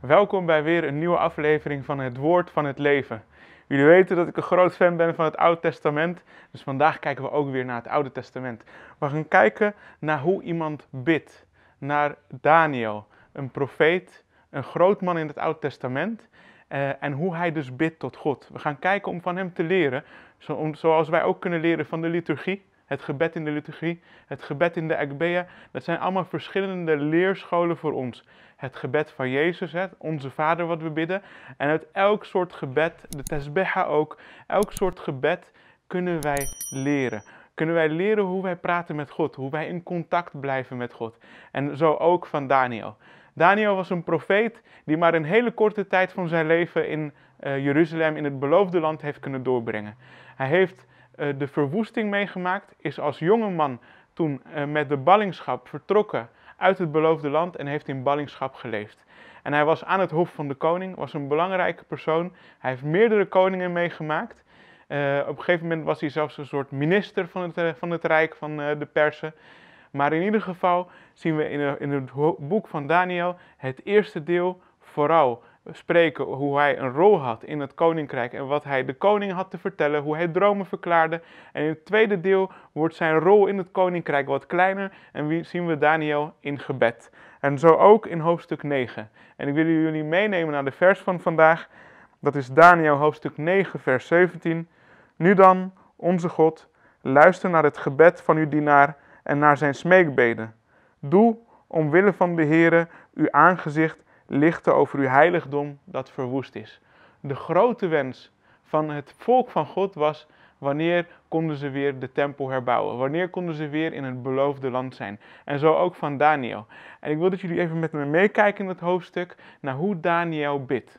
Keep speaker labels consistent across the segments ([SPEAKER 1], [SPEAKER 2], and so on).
[SPEAKER 1] Welkom bij weer een nieuwe aflevering van Het Woord van het Leven. Jullie weten dat ik een groot fan ben van het Oude Testament, dus vandaag kijken we ook weer naar het Oude Testament. We gaan kijken naar hoe iemand bidt, naar Daniel, een profeet, een groot man in het Oude Testament, eh, en hoe hij dus bidt tot God. We gaan kijken om van hem te leren, zoals wij ook kunnen leren van de liturgie, het gebed in de liturgie, het gebed in de Ekbea. Dat zijn allemaal verschillende leerscholen voor ons. Het gebed van Jezus, hè, onze Vader wat we bidden. En uit elk soort gebed, de Tesbeha ook, elk soort gebed kunnen wij leren. Kunnen wij leren hoe wij praten met God, hoe wij in contact blijven met God. En zo ook van Daniel. Daniel was een profeet die maar een hele korte tijd van zijn leven in eh, Jeruzalem, in het beloofde land, heeft kunnen doorbrengen. Hij heeft eh, de verwoesting meegemaakt, is als jonge man toen eh, met de ballingschap vertrokken uit het beloofde land en heeft in ballingschap geleefd. En hij was aan het hof van de koning, was een belangrijke persoon. Hij heeft meerdere koningen meegemaakt. Eh, op een gegeven moment was hij zelfs een soort minister van het, van het Rijk, van de Persen. Maar in ieder geval zien we in, in het boek van Daniel het eerste deel vooral spreken hoe hij een rol had in het koninkrijk en wat hij de koning had te vertellen, hoe hij dromen verklaarde. En in het tweede deel wordt zijn rol in het koninkrijk wat kleiner en wie zien we Daniel in gebed. En zo ook in hoofdstuk 9. En ik wil jullie meenemen naar de vers van vandaag. Dat is Daniel hoofdstuk 9, vers 17. Nu dan, onze God, luister naar het gebed van uw dienaar en naar zijn smeekbeden. Doe omwille van de Heere uw aangezicht lichten over uw heiligdom dat verwoest is. De grote wens van het volk van God was Wanneer konden ze weer de tempel herbouwen? Wanneer konden ze weer in het beloofde land zijn? En zo ook van Daniel. En ik wil dat jullie even met me meekijken in het hoofdstuk naar hoe Daniel bidt.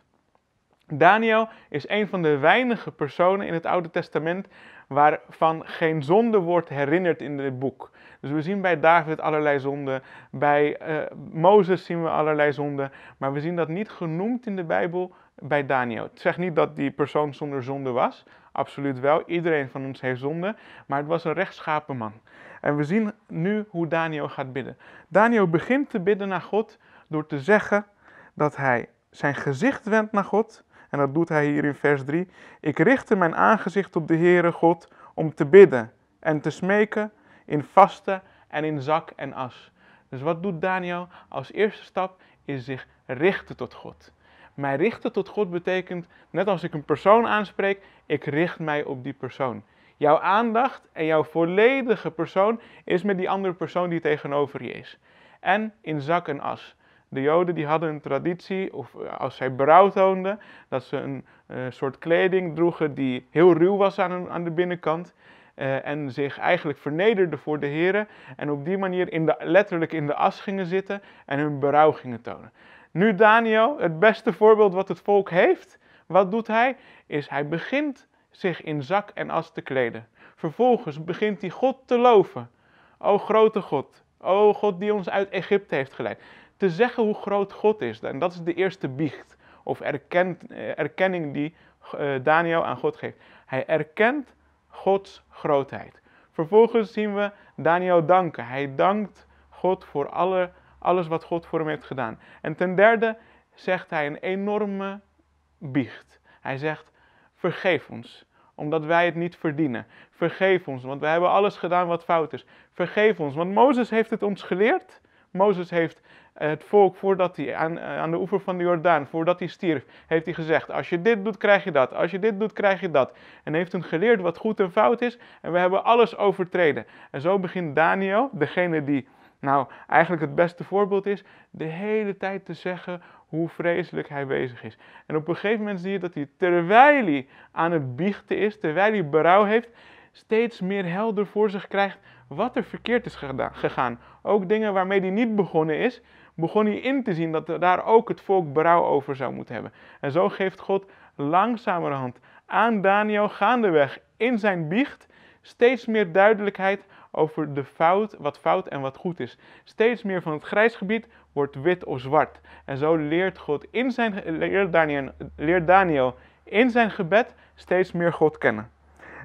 [SPEAKER 1] Daniel is een van de weinige personen in het Oude Testament waarvan geen zonde wordt herinnerd in dit boek. Dus we zien bij David allerlei zonden, bij eh, Mozes zien we allerlei zonden, maar we zien dat niet genoemd in de Bijbel bij Daniel. Het zegt niet dat die persoon zonder zonde was, absoluut wel. Iedereen van ons heeft zonde, maar het was een rechtschapen man. En we zien nu hoe Daniel gaat bidden. Daniel begint te bidden naar God door te zeggen dat hij zijn gezicht wendt naar God en dat doet hij hier in vers 3. Ik richtte mijn aangezicht op de Heere God om te bidden en te smeken in vasten en in zak en as. Dus wat doet Daniel als eerste stap is zich richten tot God. Mij richten tot God betekent, net als ik een persoon aanspreek, ik richt mij op die persoon. Jouw aandacht en jouw volledige persoon is met die andere persoon die tegenover je is. En in zak en as. De Joden die hadden een traditie, of eh, als zij berouw toonden, dat ze een eh, soort kleding droegen die heel ruw was aan, aan de binnenkant. Eh, en zich eigenlijk vernederden voor de heren. En op die manier in de, letterlijk in de as gingen zitten en hun berouw gingen tonen. Nu Daniel, het beste voorbeeld wat het volk heeft, wat doet hij? Is hij begint zich in zak en as te kleden. Vervolgens begint hij God te loven. O grote God, o God die ons uit Egypte heeft geleid te zeggen hoe groot God is. En dat is de eerste biecht of eh, erkenning die eh, Daniel aan God geeft. Hij erkent Gods grootheid. Vervolgens zien we Daniel danken. Hij dankt God voor alle, alles wat God voor hem heeft gedaan. En ten derde zegt hij een enorme biecht. Hij zegt: Vergeef ons, omdat wij het niet verdienen. Vergeef ons, want wij hebben alles gedaan wat fout is. Vergeef ons, want Mozes heeft het ons geleerd. Mozes heeft eh, het volk, voordat hij aan, eh, aan de oever van de Jordaan, voordat hij stierf, heeft hij gezegd: Als je dit doet, krijg je dat. Als je dit doet, krijg je dat. En heeft hem geleerd wat goed en fout is. En we hebben alles overtreden. En zo begint Daniel, degene die nou eigenlijk het beste voorbeeld is, de hele tijd te zeggen hoe vreselijk hij bezig is. En op een gegeven moment zie je dat hij, terwijl hij aan het biechten is, terwijl hij berouw heeft, steeds meer helder voor zich krijgt wat er verkeerd is gegaan. Ook dingen waarmee hij niet begonnen is, begon hij in te zien dat daar ook het volk berouw over zou moeten hebben. En zo geeft God langzamerhand aan Daniel gaandeweg in zijn biecht steeds meer duidelijkheid over de fout, wat fout en wat goed is. Steeds meer van het grijs gebied wordt wit of zwart. En zo leert God in zijn leert Daniel, leert Daniel in zijn gebed steeds meer God kennen.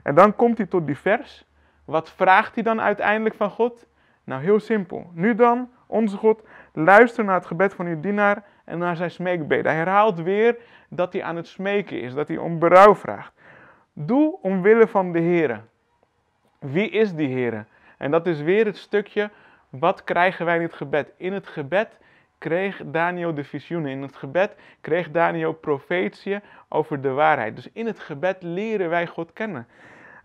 [SPEAKER 1] En dan komt hij tot die vers wat vraagt hij dan uiteindelijk van God? Nou, heel simpel. Nu dan, onze God, luister naar het gebed van uw dienaar en naar zijn smeekbeden. Hij herhaalt weer dat hij aan het smeken is, dat hij om berouw vraagt. Doe omwille van de Here. Wie is die Here? En dat is weer het stukje, wat krijgen wij in het gebed? In het gebed kreeg Daniel de visioenen. In het gebed kreeg Daniel profetieën over de waarheid. Dus in het gebed leren wij God kennen.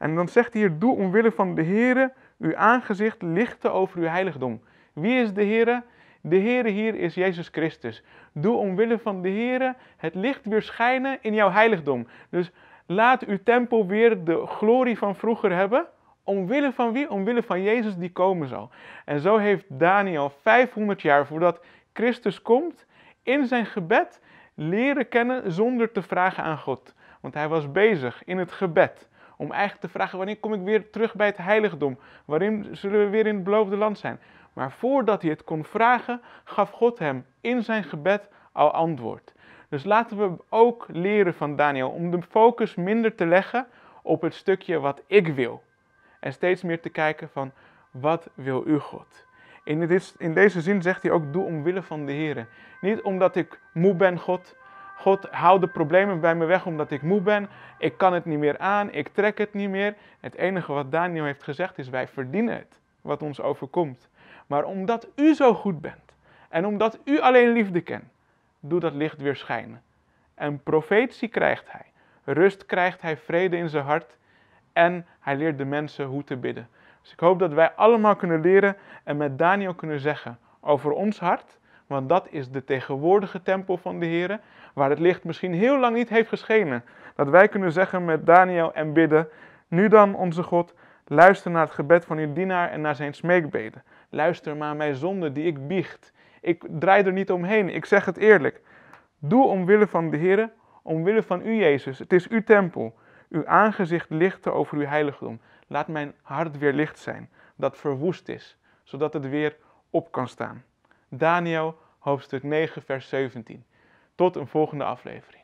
[SPEAKER 1] En dan zegt hij hier, doe omwille van de Heere uw aangezicht lichten over uw heiligdom. Wie is de Heere? De Heere hier is Jezus Christus. Doe omwille van de Heere het licht weer schijnen in jouw heiligdom. Dus laat uw tempel weer de glorie van vroeger hebben. Omwille van wie? Omwille van Jezus die komen zal. En zo heeft Daniel 500 jaar voordat Christus komt, in zijn gebed leren kennen zonder te vragen aan God. Want hij was bezig in het gebed. Om eigenlijk te vragen, wanneer kom ik weer terug bij het heiligdom? Waarin zullen we weer in het beloofde land zijn? Maar voordat hij het kon vragen, gaf God hem in zijn gebed al antwoord. Dus laten we ook leren van Daniel om de focus minder te leggen op het stukje wat ik wil. En steeds meer te kijken van, wat wil u God? In, in deze zin zegt hij ook, doe omwille van de Heer. Niet omdat ik moe ben, God, God, hou de problemen bij me weg omdat ik moe ben. Ik kan het niet meer aan. Ik trek het niet meer. Het enige wat Daniel heeft gezegd is: wij verdienen het wat ons overkomt. Maar omdat u zo goed bent en omdat u alleen liefde kent, doet dat licht weer schijnen. En profetie krijgt hij. Rust krijgt hij, vrede in zijn hart. En hij leert de mensen hoe te bidden. Dus ik hoop dat wij allemaal kunnen leren en met Daniel kunnen zeggen over ons hart want dat is de tegenwoordige tempel van de Heer, waar het licht misschien heel lang niet heeft geschenen. Dat wij kunnen zeggen met Daniel en bidden, nu dan onze God, luister naar het gebed van uw dienaar en naar zijn smeekbeden. Luister maar mijn zonde die ik biecht. Ik draai er niet omheen, ik zeg het eerlijk. Doe omwille van de Heer, omwille van u Jezus, het is uw tempel. Uw aangezicht lichtte over uw heiligdom. Laat mijn hart weer licht zijn, dat verwoest is, zodat het weer op kan staan. Daniel hoofdstuk 9, vers 17. Tot een volgende aflevering.